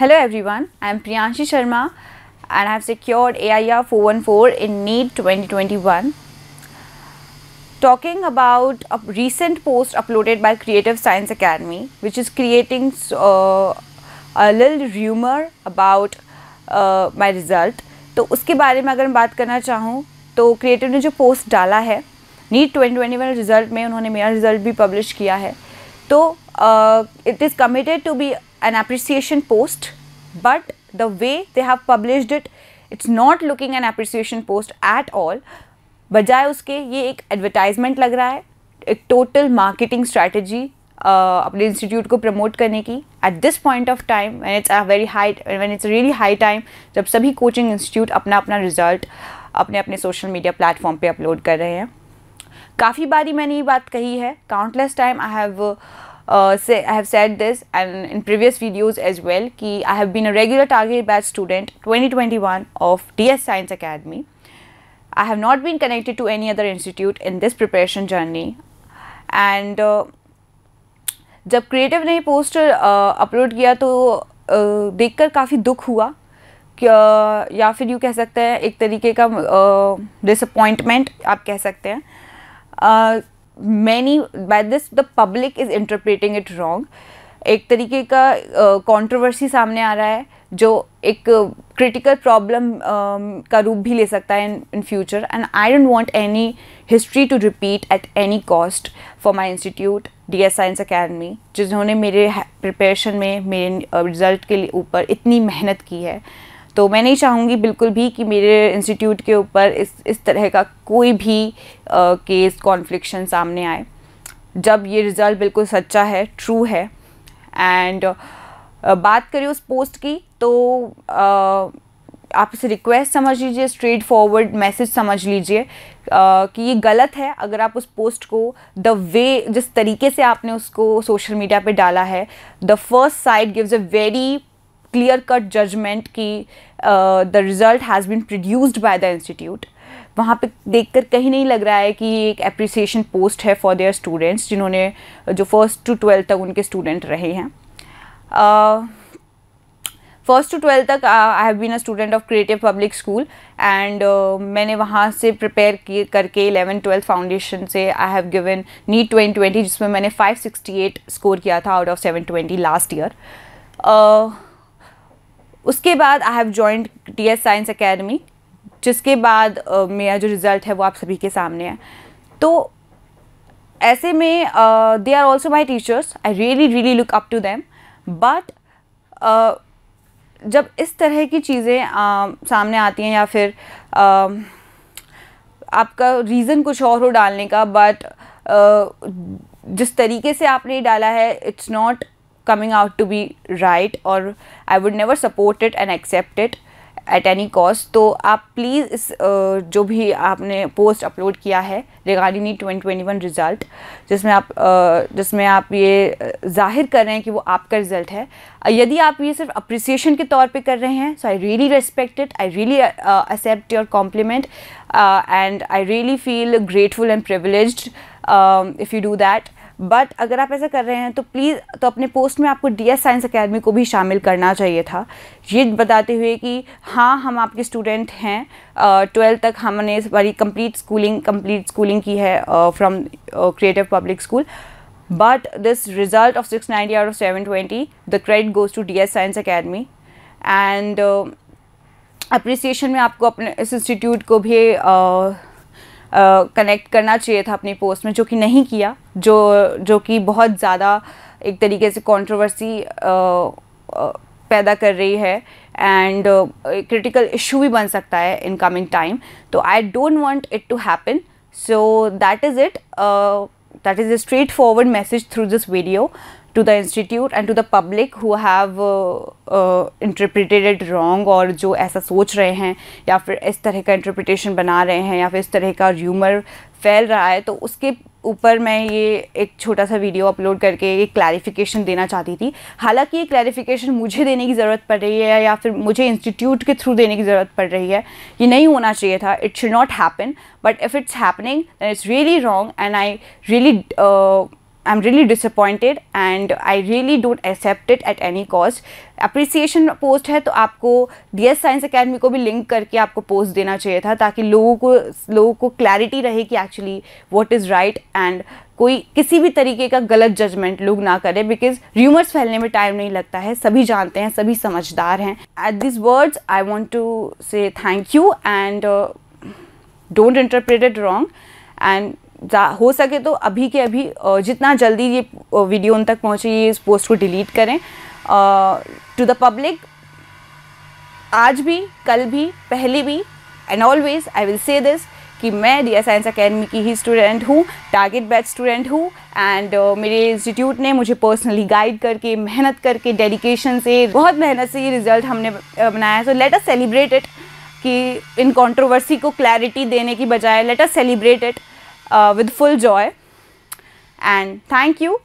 Hello everyone, I am Priyanshi Sharma and I have secured AIR 414 in NEET 2021. Talking about a recent post uploaded by Creative Science Academy, which is creating uh, a little rumor about uh, my result. तो उसके बारे में अगर मैं बात करना चाहूँ तो क्रिएटिव ने जो पोस्ट डाला है नीट 2021 रिज़ल्ट में उन्होंने मेरा रिज़ल्ट भी पब्लिश किया है तो it is committed to be an appreciation post but the way they have published it it's not looking an appreciation post at all बजाय उसके ये एक एडवर्टाइजमेंट लग रहा है एक टोटल मार्केटिंग स्ट्रैटेजी अपने इंस्टीट्यूट को प्रमोट करने की at this point of time when it's a very high when it's really high time जब सभी कोचिंग इंस्टीट्यूट अपना अपना रिजल्ट अपने अपने सोशल मीडिया प्लेटफॉर्म पे अपलोड कर रहे हैं काफ़ी बारी मैंने ये बात कही है countless time I have say I have set this and in previous videos as well कि I have been a regular target batch student twenty twenty one of D S science academy I have not been connected to any other institute in this preparation journey and जब creative ने poster upload uh, किया तो uh, देख कर काफ़ी दुख हुआ uh, या फिर यूँ कह सकते हैं एक तरीके का डिसअपॉइंटमेंट आप कह सकते हैं many by this the public is interpreting it wrong एक तरीके का कॉन्ट्रोवर्सी uh, सामने आ रहा है जो एक क्रिटिकल uh, प्रॉब्लम um, का रूप भी ले सकता है in future and I don't want any history to repeat at any cost for my institute D S science academy जिन्होंने मेरे प्रिपरेशन में मेरे रिज़ल्ट के ऊपर इतनी मेहनत की है तो मैं नहीं चाहूँगी बिल्कुल भी कि मेरे इंस्टीट्यूट के ऊपर इस इस तरह का कोई भी आ, केस कॉन्फ्लिक्शन सामने आए जब ये रिज़ल्ट बिल्कुल सच्चा है ट्रू है एंड बात करें उस पोस्ट की तो आ, आप इसे रिक्वेस्ट समझ लीजिए स्ट्रेट फॉरवर्ड मैसेज समझ लीजिए कि ये गलत है अगर आप उस पोस्ट को द वे जिस तरीके से आपने उसको सोशल मीडिया पे डाला है the first side gives a very clear cut judgement कि the result has been produced by the institute वहाँ पे देखकर कहीं नहीं लग रहा है कि एक अप्रिसिएशन पोस्ट है फॉर देयर स्टूडेंट्स जिन्होंने uh, जो फर्स्ट टू ट्वेल्थ तक उनके स्टूडेंट रहे हैं फर्स्ट टू ट्वेल्थ तक I have been a student of creative public school and मैंने वहाँ से प्रिपेयर करके इलेवन ट्वेल्थ फाउंडेशन से I have given NEET twenty twenty जिसमें मैंने फाइव सिक्सटी एट स्कोर किया था out of seven twenty last year उसके बाद I have joined T S science academy जिसके बाद uh, मेरा जो रिज़ल्ट है वो आप सभी के सामने है तो ऐसे में they are also my teachers I really really look up to them but जब इस तरह की चीज़ें uh, सामने आती हैं या फिर uh, आपका रीज़न कुछ और हो डालने का बट जिस तरीके से आपने डाला है it's not coming out to be right और I would never support it and accept it at any cost तो आप प्लीज़ इस जो भी आपने पोस्ट अपलोड किया है regarding NEET twenty twenty one result जिसमें आप जिसमें आप ये जाहिर कर रहे हैं कि वो आपका रिज़ल्ट है यदि आप ये सिर्फ अप्रिसिएशन के तौर पर कर रहे हैं so I really respect it I really accept your compliment and I really feel grateful and privilege if you do that but अगर आप ऐसा कर रहे हैं तो प्लीज़ तो अपने पोस्ट में आपको डी एस साइंस अकेडमी को भी शामिल करना चाहिए था ये बताते हुए कि हाँ हम आपके स्टूडेंट हैं ट्वेल्थ तक हमने इस बारी कंप्लीट स्कूलिंग कंप्लीट स्कूलिंग की है from creative public school but this result of six result out of seven twenty the credit goes to D S science academy and appreciation में आपको अपने इस इंस्टीट्यूट को भी uh, कनेक्ट uh, करना चाहिए था अपनी पोस्ट में जो कि नहीं किया जो जो कि बहुत ज़्यादा एक तरीके से कंट्रोवर्सी uh, uh, पैदा कर रही है एंड क्रिटिकल इशू भी बन सकता है इन कमिंग टाइम तो I don't want it to happen so that is it that is a straightforward message through this video to the institute and to the public who have uh, uh, interpreted it wrong or jo aisa soch rahe hain ya fir is tarah ka interpretation bana rahe hain ya fir is tarah ka rumour फैल raha hai to uske ऊपर मैं ये एक छोटा सा video upload करके एक clarification देना चाहती थी हालांकि ये क्लैरिफिकेशन मुझे देने की ज़रूरत पड़ रही है या फिर मुझे इंस्टीट्यूट के थ्रू देने की ज़रूरत पड़ रही है ये नहीं होना चाहिए था it should not happen but if it's happening then it's really wrong and I really I am really disappointed and I really don't accept it at any cost appreciation post है तो आपको डी एस साइंस अकेडमी को भी link करके आपको post देना चाहिए था ताकि लोगों को लोगों को क्लैरिटी रहे कि actually what is right and कोई किसी भी तरीके का गलत जजमेंट लोग ना करें बिकॉज र्यूमर्स फैलने में टाइम नहीं लगता है सभी जानते हैं सभी समझदार हैं at this words I want to say thank you and don't it wrong and हो सके तो अभी के अभी uh, जितना जल्दी ये वीडियो uh, उन तक पहुँचे ये इस पोस्ट को डिलीट करें टू द पब्लिक आज भी कल भी पहले भी and always I will say this कि मैं डी साइंस अकेडमी की ही स्टूडेंट हूँ टारगेट बैच स्टूडेंट हूँ एंड uh, मेरे इंस्टीट्यूट ने मुझे पर्सनली गाइड करके मेहनत करके डेडिकेशन से बहुत मेहनत से ये रिज़ल्ट हमने बनाया so let us celebrate it कि इन कंट्रोवर्सी को क्लैरिटी देने की बजाय let us celebrate it with full joy and thank you